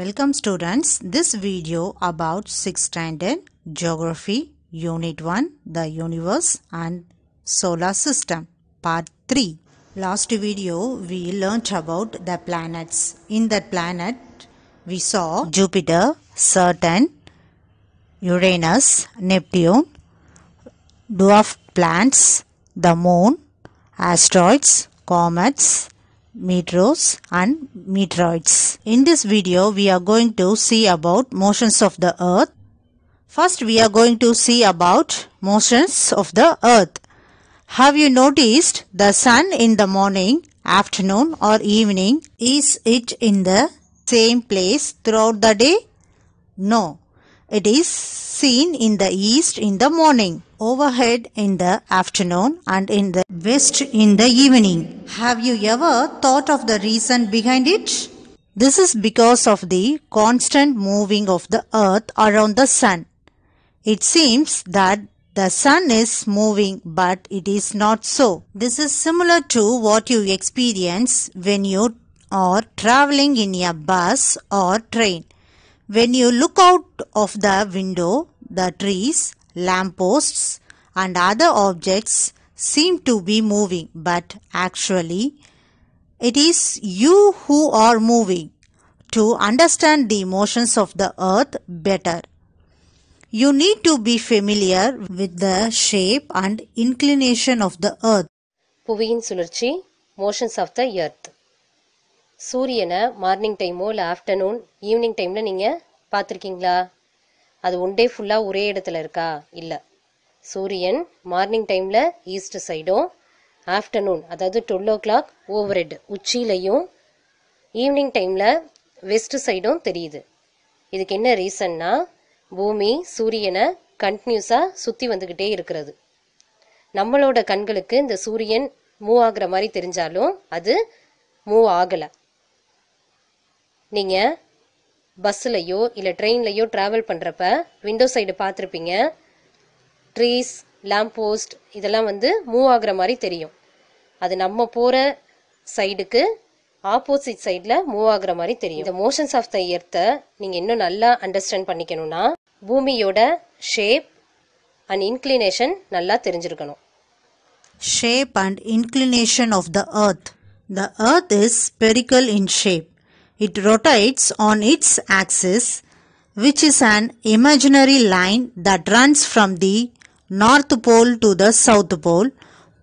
Welcome students. This video about 6th standard Geography Unit 1 The Universe and Solar System Part 3. Last video we learnt about the planets. In that planet we saw Jupiter, Saturn, Uranus, Neptune, dwarf planets, the moon, asteroids, comets, meteors and meteoroids. In this video we are going to see about motions of the earth. First we are going to see about motions of the earth. Have you noticed the sun in the morning, afternoon or evening? Is it in the same place throughout the day? No. It is seen in the east in the morning, overhead in the afternoon, and in the west in the evening. Have you ever thought of the reason behind it? This is because of the constant moving of the earth around the sun. It seems that the sun is moving, but it is not so. This is similar to what you experience when you are traveling in a bus or train. When you look out of the window, the trees, lampposts and other objects seem to be moving but actually it is you who are moving to understand the motions of the earth better. You need to be familiar with the shape and inclination of the earth. புவியின் சுழற்சி motions of the Earth. சூரியனை morning டைமோ இல்லை afternoon evening டைமில் நீங்கள் பார்த்துருக்கீங்களா அது one day ஃபுல்லாக ஒரே இடத்துல இருக்கா இல்லை சூரியன் மார்னிங் டைமில் ஈஸ்ட் சைடும் ஆஃப்டர்நூன் அதாவது twelve o'clock overhead உச்சியிலையும் ஈவினிங் டைமில் வெஸ்ட் சைடும் தெரியுது இதுக்கு என்ன ரீசன்னா பூமி சூரியனை கண்டினியூஸாக சுற்றி வந்துக்கிட்டே இருக்கிறது நம்மளோட கண்களுக்கு இந்த சூரியன் மூவ் ஆகுற மாதிரி தெரிஞ்சாலும் அது மூவ் ஆகலை நீங்கள் பஸ்ஸுலையோ இல்லை ட்ரெயின்லையோ ட்ராவல் பண்ணுறப்ப விண்டோ சைடு பார்த்துருப்பீங்க ட்ரீஸ் லேம்ப் போஸ்ட் இதெல்லாம் வந்து மூவ் ஆகுற மாதிரி தெரியும் அது நம்ம போகிற சைடுக்கு ஆப்போசிட் சைடில் மூவ் ஆகுற மாதிரி தெரியும் இந்த மோஷன்ஸ் ஆஃப் த எர்த்தை நீங்கள் இன்னும் நல்லா அண்டர்ஸ்டாண்ட் பண்ணிக்கணும்னா பூமியோட ஷேப் அண்ட் இன்க்ளினேஷன் நல்லா தெரிஞ்சிருக்கணும் shape and inclination of the earth the earth is spherical in shape It rotates on its axis which is an imaginary line that runs from the north pole to the south pole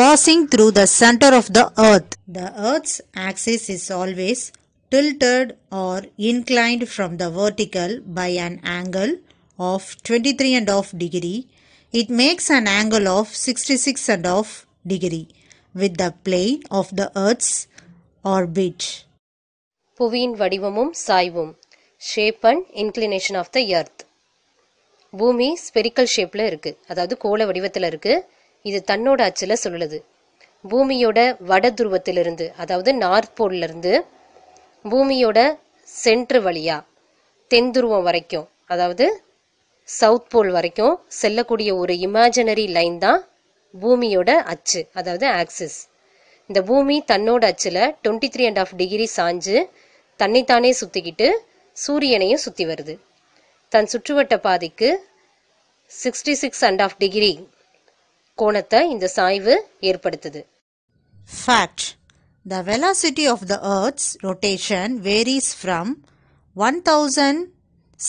passing through the center of the earth. The earth's axis is always tilted or inclined from the vertical by an angle of 23 and half degree. It makes an angle of 66 and half degree with the plane of the earth's orbit. புவியின் வடிவமும் சாய்வும் shape and inclination of the earth பூமி spherical ஷேப்பில் இருக்குது அதாவது கோள வடிவத்தில் இருக்குது இது தன்னோட அச்சில் சொல்லுது பூமியோட வட துருவத்திலிருந்து அதாவது நார்த் போல்லிருந்து பூமியோட சென்ட்ரு வழியாக தென் துருவம் வரைக்கும் அதாவது சவுத் போல் வரைக்கும் செல்லக்கூடிய ஒரு இமேஜினரி லைன் தான் பூமியோட அச்சு அதாவது ஆக்சிஸ் இந்த பூமி தன்னோட அச்சில் twenty three and half degree சாஞ்சு தன்னைத்தானே சுற்றிக்கிட்டு சூரியனையும் சுற்றி வருது தன் சுற்றுவட்ட பாதைக்கு sixty six and half degree கோணத்தை இந்த சாய்வு ஏற்படுத்துது fact the velocity of the earth's rotation varies from one thousand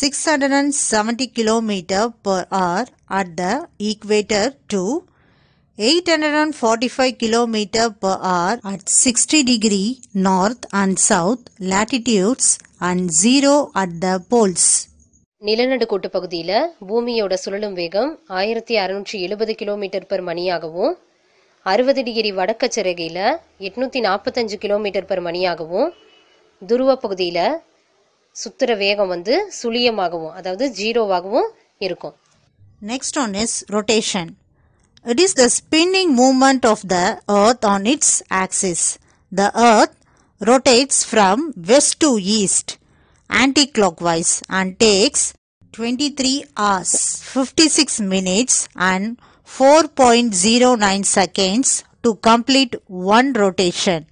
six hundred and seventy kilometre per hour at the equator to eight hundred and forty five kilometre per hour at 60 degree north and south latitudes and zero at the poles நிலநடுக்கோட்டு பகுதியில் பூமியோட சுழலும் வேகம் ஆயிரத்தி அறுநூற்றி எழுபது kilometre per மணியாகவும் அறுபது degree வடக்கு வடக்கச்சரகையில் எட்நூற்றி நாற்பத்தஞ்சு கிலோமீட்டர் பர் மணியாகவும் துருவ பகுதியில் சுத்துற வேகம் வந்து சுழியமாகவும் அதாவது ஜீரோவாகவும் இருக்கும் next one is rotation It is the spinning movement of the earth on its axis. The earth rotates from west to east anti-clockwise and takes 23 hours 56 minutes and 4.09 seconds to complete one rotation.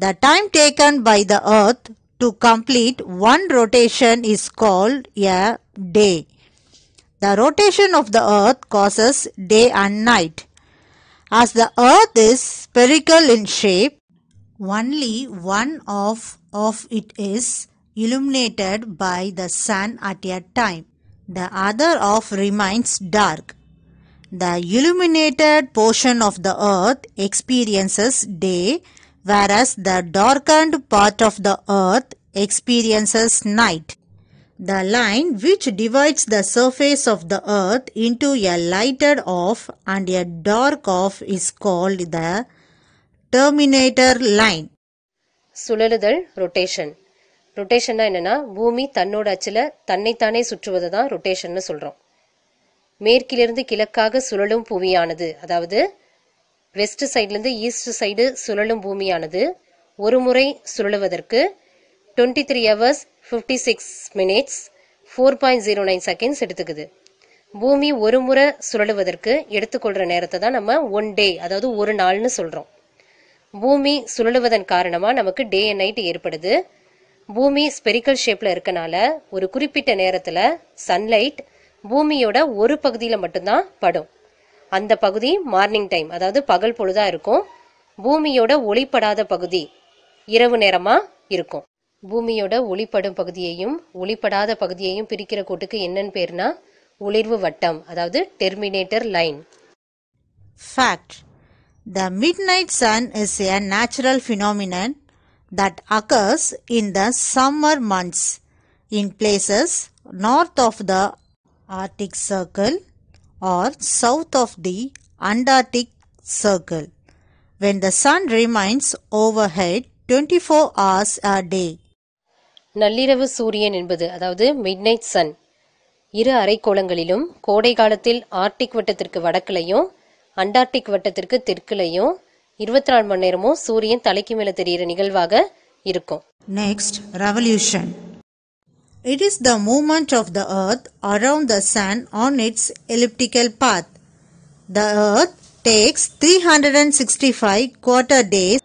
The time taken by the earth to complete one rotation is called a day. The rotation of the earth causes day and night. As the earth is spherical in shape, only one half of it is illuminated by the sun at a time. The other half remains dark. The illuminated portion of the earth experiences day, whereas the darkened part of the earth experiences night. the line which divides the surface of the earth into a lighted off and a dark off is called the terminator line. சுழலுதல் rotation ரொட்டேஷன்னா என்னன்னா பூமி தன்னோட அச்சில் தன்னைத்தானே சுற்றுவது தான் ரொட்டேஷன்னு சொல்கிறோம் மேற்கிலிருந்து கிழக்காக சுழலும் பூமியானது அதாவது வெஸ்ட் சைட்லேருந்து ஈஸ்ட் சைடு சுழலும் பூமியானது ஒரு முறை சுழலுவதற்கு twenty three hours fifty six minutes four point zero nine seconds எடுத்துக்குது பூமி ஒரு முறை சுழலுவதற்கு எடுத்துக்கொள்கிற நேரத்தை தான் நம்ம ஒன் டே அதாவது ஒரு நாள்னு சொல்கிறோம் பூமி சுழலுவதன் காரணமாக நமக்கு டே அண்ட் நைட் ஏற்படுது பூமி ஸ்பெரிக்கல் ஷேப்பில் இருக்கனால ஒரு குறிப்பிட்ட நேரத்தில் சன்லைட் பூமியோட ஒரு பகுதியில் மட்டும்தான் படும் அந்த பகுதி மார்னிங் டைம் அதாவது பகல் பொழுதாக இருக்கும் பூமியோட ஒளிப்படாத பகுதி இரவு நேரமாக இருக்கும் பூமியோட ஒளிப்படும் பகுதியையும் ஒளிப்படாத பகுதியையும் பிரிக்கிற கோட்டுக்கு என்னன்னு பேர்னா ஒளிர்வு வட்டம் அதாவது terminator line fact the midnight sun is a natural phenomenon that occurs in the summer months in places north of the Arctic Circle or south of the Antarctic Circle when the sun remains overhead 24 hours a day. நள்ளிரவு சூரியன் என்பது அதாவது midnight Sun இரு அரைக்கோளங்களிலும் கோடை காலத்தில் Arctic வட்டத்திற்கு வடக்குலையும் Antarctic வட்டத்திற்கு தெற்குலையும் இருபத்தி நாலு மணி நேரமும் சூரியன் தலைக்கு மேல தெரிகிற நிகழ்வாக இருக்கும் next revolution it is the movement of the earth around the sun on its elliptical path the earth takes three hundred and sixty five quarter days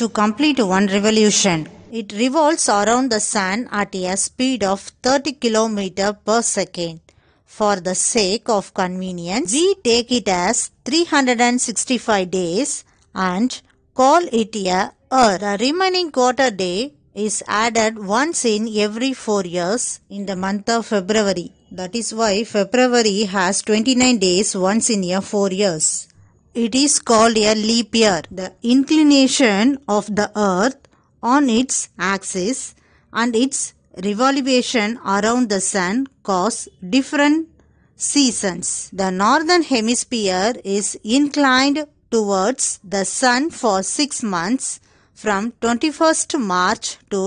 to complete one revolution It revolves around the sun at a speed of 30 km per second. For the sake of convenience, we take it as 365 days and call it a year. The remaining quarter day is added once in every 4 years in the month of February. That is why February has 29 days once in a 4 years. It is called a leap year. The inclination of the earth on its axis and its revolution around the sun cause different seasons. The northern hemisphere is inclined towards the sun for 6 months from 21st March to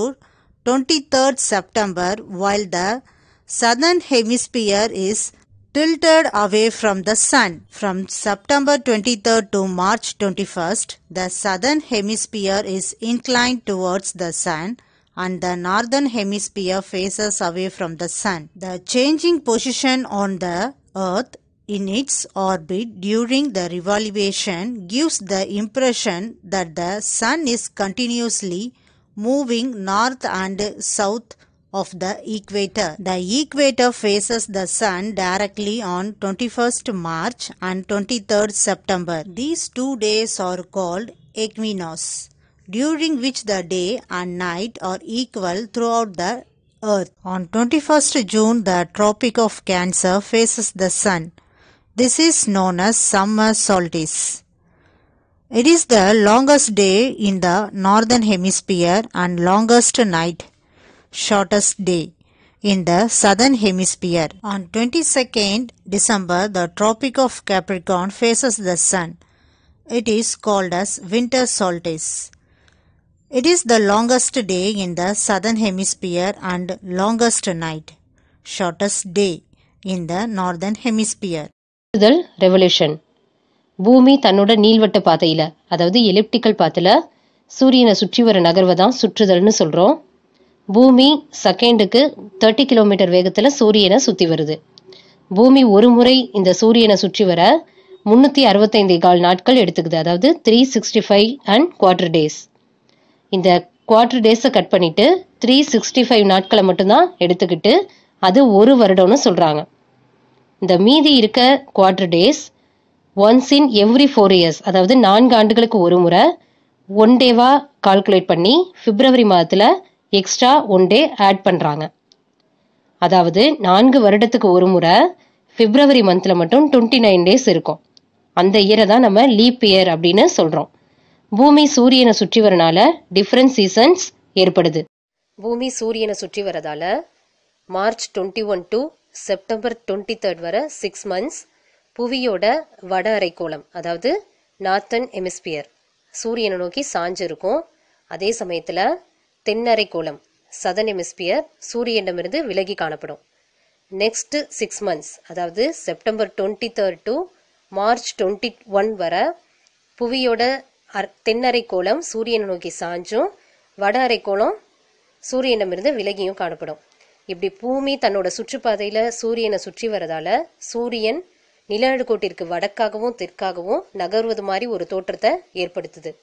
23rd September while the southern hemisphere is tilted away from the sun. From September 23rd to March 21st, the southern hemisphere is inclined towards the sun and the northern hemisphere faces away from the sun. The changing position on the earth in its orbit during the revolution gives the impression that the sun is continuously moving north and south of the equator. The equator faces the sun directly on 21st March and 23rd September. These two days are called equinox, during which the day and night are equal throughout the earth. On 21st June, the Tropic of Cancer faces the sun. This is known as summer solstice. It is the longest day in the northern hemisphere and longest night shortest day in the southern hemisphere. On 22nd December, the Tropic of Capricorn faces the sun. It is called as winter solstice. It is the longest day in the southern hemisphere and longest night. Shortest day in the northern hemisphere. முதல் revolution பூமி தன்னோட நீள்வட்ட பாதையில அதாவது elliptical பாதையில சூரியனை சுற்றி வர நகர்வை தான் சுற்றுதல்னு சொல்றோம் பூமி செகண்டுக்கு தேர்ட்டி கிலோமீட்டர் வேகத்தில் சூரியனை சுற்றி வருது பூமி ஒரு முறை இந்த சூரியனை சுற்றி வர முந்நூற்றி அறுபத்தைந்து கால் நாட்கள் எடுத்துக்குது அதாவது three sixty five and quarter days இந்த குவார்டர் டேஸை கட் பண்ணிவிட்டு த்ரீ சிக்ஸ்டி ஃபைவ் நாட்களை மட்டும்தான் எடுத்துக்கிட்டு அது ஒரு வருடம்னு சொல்கிறாங்க இந்த மீதி இருக்க quarter days once in every four years அதாவது நான்கு ஆண்டுகளுக்கு ஒரு முறை ஒன் டேவாக கால்குலேட் பண்ணி பிப்ரவரி மாதத்தில் எக்ஸ்ட்ரா ஒன் டே ஆட் பண்ணுறாங்க அதாவது நான்கு வருடத்துக்கு ஒரு முறை பிப்ரவரி மந்தில் மட்டும் டுவெண்ட்டி நைன் டேஸ் இருக்கும் அந்த இயரை தான் நம்ம லீப் இயர் அப்படின்னு சொல்கிறோம் பூமி சூரியனை சுற்றி வரனால டிஃப்ரெண்ட் சீசன்ஸ் ஏற்படுது பூமி சூரியனை சுற்றி வரதால March twenty one to September twenty third வர சிக்ஸ் மந்த்ஸ் புவியோட வட அரைக்கோளம் அதாவது நார்த்தன் எமிஸ்பியர் சூரியனை நோக்கி சாஞ்சிருக்கும் அதே சமயத்தில் கோலம் சதன் எமிஸ்பியர் சூரியனிடமிருந்து விலகி காணப்படும் நெக்ஸ்ட் சிக்ஸ் மந்த்ஸ் அதாவது September twenty third to March twenty one வர புவியோட அர் கோலம் சூரியனை நோக்கி சாஞ்சும் வட அரைக்கோளம் சூரியனிடமிருந்து விலகியும் காணப்படும் இப்படி பூமி தன்னோட சுற்றுப்பாதையில் சூரியனை சுற்றி வரதால சூரியன் நிலநடுக்கோட்டிற்கு வடக்காகவும் தெற்காகவும் நகர்வது மாதிரி ஒரு தோற்றத்தை ஏற்படுத்துது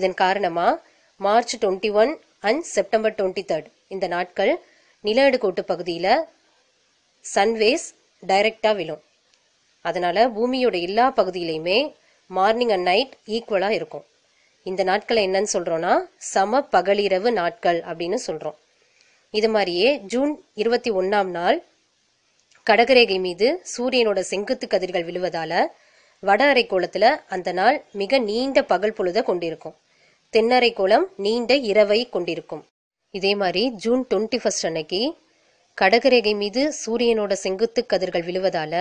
இதன் காரணமாக March twenty one and September twenty third இந்த நாட்கள் நில அடுக்கோட்டு பகுதியில் சன்வேஸ் டைரெக்டாக விழும் அதனால் பூமியோட எல்லா பகுதியிலையுமே மார்னிங் அண்ட் நைட் ஈக்குவலாக இருக்கும் இந்த நாட்களை என்னன்னு சொல்கிறோன்னா சம பகலிரவு நாட்கள் அப்படின்னு சொல்கிறோம் இது மாதிரியே ஜூன் இருபத்தி ஒன்றாம் நாள் கடகரேகை மீது சூரியனோட செங்குத்து கதிர்கள் விழுவதால வட அரைக்கோளத்தில் அந்த நாள் மிக நீண்ட பகல் பொழுதை கொண்டிருக்கும் தென்னரைக்குளம் நீண்ட இரவை கொண்டிருக்கும் இதே மாதிரி ஜூன் டுவெண்ட்டி ஃபஸ்ட் அன்னைக்கு கடகரேகை மீது சூரியனோட செங்குத்து கதிர்கள் விழுவதால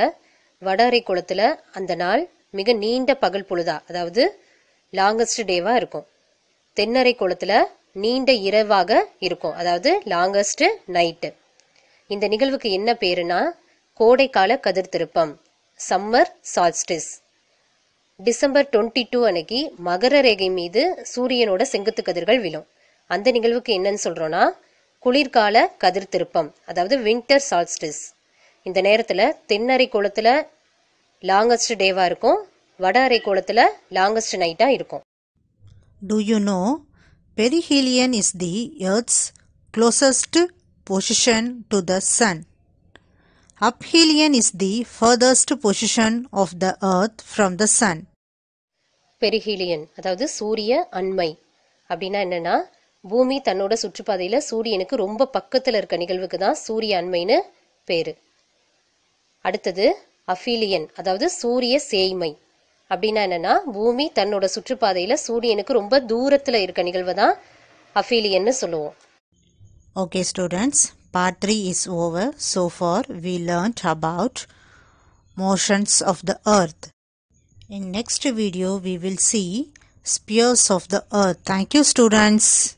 வட அரைக்குளத்தில் அந்த நாள் மிக நீண்ட பகல் பொழுதா அதாவது லாங்கஸ்ட் டேவாக இருக்கும் தென்னரை குளத்தில் நீண்ட இரவாக இருக்கும் அதாவது லாங்கஸ்ட் நைட்டு இந்த நிகழ்வுக்கு என்ன பேருனா கோடைக்கால கதிர் திருப்பம் summer solstice December twenty two அன்னைக்கு மகர ரேகை மீது சூரியனோட செங்குத்து கதிர்கள் விழும் அந்த நிகழ்வுக்கு என்னன்னு சொல்கிறோன்னா குளிர்கால கதிர் திருப்பம் அதாவது வின்டர் சால்ஸ்டிஸ் இந்த நேரத்தில் தென்னரை கோலத்தில் லாங்கஸ்ட் டேவாக இருக்கும் வட அரை கோலத்தில் லாங்கஸ்ட் நைட்டாக இருக்கும் do you know perihelion is the earth's closest position to the sun Aphelion is the furthest position of the earth from the sun. Perihelion அதாவது சூரிய அண்மை அப்படின்னா என்னன்னா பூமி தன்னோட சுற்றுப்பாதையில சூரியனுக்கு ரொம்ப பக்கத்துல இருக்க நிகழ்வுக்கு தான் சூரிய அண்மைன்னு பேரு அடுத்தது அஃபீலியன் அதாவது சூரிய சேய்மை அப்படின்னா என்னன்னா பூமி தன்னோட சுற்றுப்பாதையில சூரியனுக்கு ரொம்ப தூரத்துல இருக்க நிகழ்வு தான் அஃபீலியன்னு சொல்லுவோம் okay students Part 3 is over. So far we learnt about motions of the earth. In next video we will see spheres of the earth. Thank you students.